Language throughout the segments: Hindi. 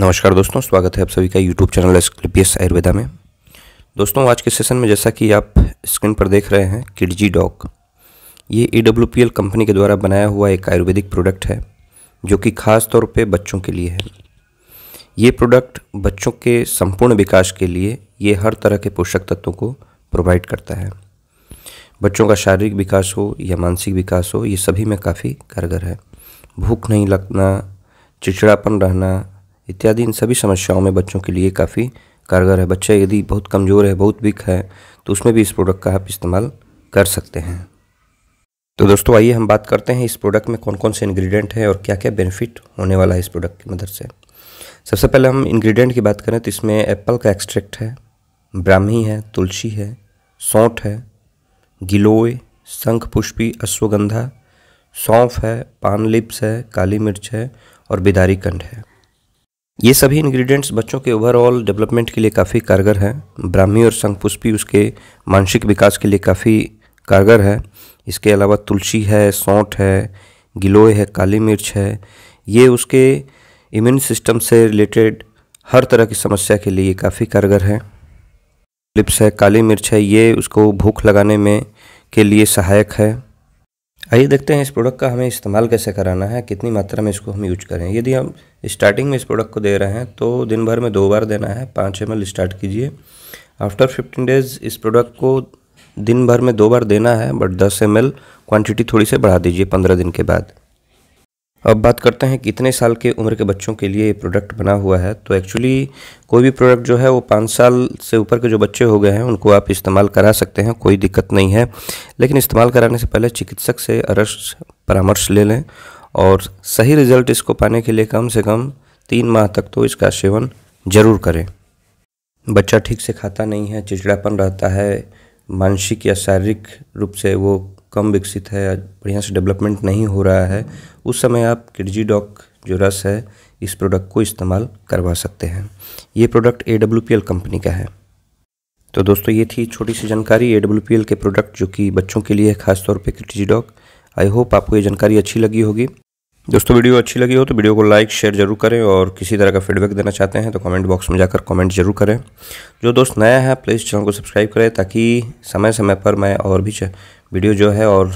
नमस्कार दोस्तों स्वागत है आप सभी का यूट्यूब चैनल एस्क्लिपियस आयुर्वेदा में दोस्तों आज के सेशन में जैसा कि आप स्क्रीन पर देख रहे हैं किडजी डॉग ये ई कंपनी के द्वारा बनाया हुआ एक आयुर्वेदिक प्रोडक्ट है जो कि खास तौर पे बच्चों के लिए है ये प्रोडक्ट बच्चों के संपूर्ण विकास के लिए ये हर तरह के पोषक तत्वों को प्रोवाइड करता है बच्चों का शारीरिक विकास हो या मानसिक विकास हो ये सभी में काफ़ी कारगर है भूख नहीं लगना चिड़चिड़ापन रहना इत्यादि इन सभी समस्याओं में बच्चों के लिए काफ़ी कारगर है बच्चा यदि बहुत कमज़ोर है बहुत वीक है तो उसमें भी इस प्रोडक्ट का आप इस्तेमाल कर सकते हैं तो दोस्तों आइए हम बात करते हैं इस प्रोडक्ट में कौन कौन से इंग्रेडिएंट हैं और क्या क्या बेनिफिट होने वाला है इस प्रोडक्ट की मदद से सबसे पहले हम इंग्रेडिएंट की बात करें तो इसमें एप्पल का एक्सट्रैक्ट है ब्राह्मी है तुलसी है सौंठ है गिलोय शंख पुष्पी अश्वगंधा सौंफ है पान लिप्स है काली मिर्च है और बिदारी कंड है ये सभी इंग्रेडिएंट्स बच्चों के ओवरऑल डेवलपमेंट के लिए काफ़ी कारगर है ब्राह्मी और शंखपुष्पी उसके मानसिक विकास के लिए काफ़ी कारगर है इसके अलावा तुलसी है सौंठ है गिलोय है काली मिर्च है ये उसके इम्यून सिस्टम से रिलेटेड हर तरह की समस्या के लिए काफ़ी कारगर है लिप्स है काली मिर्च है ये उसको भूख लगाने में के लिए सहायक है आइए देखते हैं इस प्रोडक्ट का हमें इस्तेमाल कैसे कराना है कितनी मात्रा में इसको हम यूज करें यदि हम स्टार्टिंग में इस प्रोडक्ट को दे रहे हैं तो दिन भर में दो बार देना है पाँच एम स्टार्ट कीजिए आफ्टर फिफ्टीन डेज इस प्रोडक्ट को दिन भर में दो बार देना है बट दस एम क्वांटिटी थोड़ी से बढ़ा दीजिए पंद्रह दिन के बाद अब बात करते हैं कितने साल के उम्र के बच्चों के लिए ये प्रोडक्ट बना हुआ है तो एक्चुअली कोई भी प्रोडक्ट जो है वो पाँच साल से ऊपर के जो बच्चे हो गए हैं उनको आप इस्तेमाल करा सकते हैं कोई दिक्कत नहीं है लेकिन इस्तेमाल कराने से पहले चिकित्सक से अरस परामर्श ले लें और सही रिजल्ट इसको पाने के लिए कम से कम तीन माह तक तो इसका सेवन ज़रूर करें बच्चा ठीक से खाता नहीं है चिड़चिड़ापन रहता है मानसिक या शारीरिक रूप से वो कम विकसित है बढ़िया से डेवलपमेंट नहीं हो रहा है उस समय आप किडजी डॉक जो रस है इस प्रोडक्ट को इस्तेमाल करवा सकते हैं ये प्रोडक्ट ए कंपनी का है तो दोस्तों ये थी छोटी सी जानकारी ए के प्रोडक्ट जो कि बच्चों के लिए है खासतौर पर किडजी डॉक आई होप आपको ये जानकारी अच्छी लगी होगी दोस्तों वीडियो अच्छी लगी हो तो वीडियो को लाइक शेयर जरूर करें और किसी तरह का फीडबैक देना चाहते हैं तो कमेंट बॉक्स में जाकर कमेंट जरूर करें जो दोस्त नया है प्लीज़ चैनल को सब्सक्राइब करें ताकि समय समय पर मैं और भी वीडियो जो है और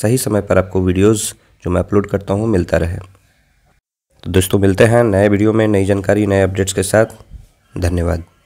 सही समय पर आपको वीडियोस जो मैं अपलोड करता हूँ मिलता रहे तो दोस्तों मिलते हैं नए वीडियो में नई जानकारी नए अपडेट्स के साथ धन्यवाद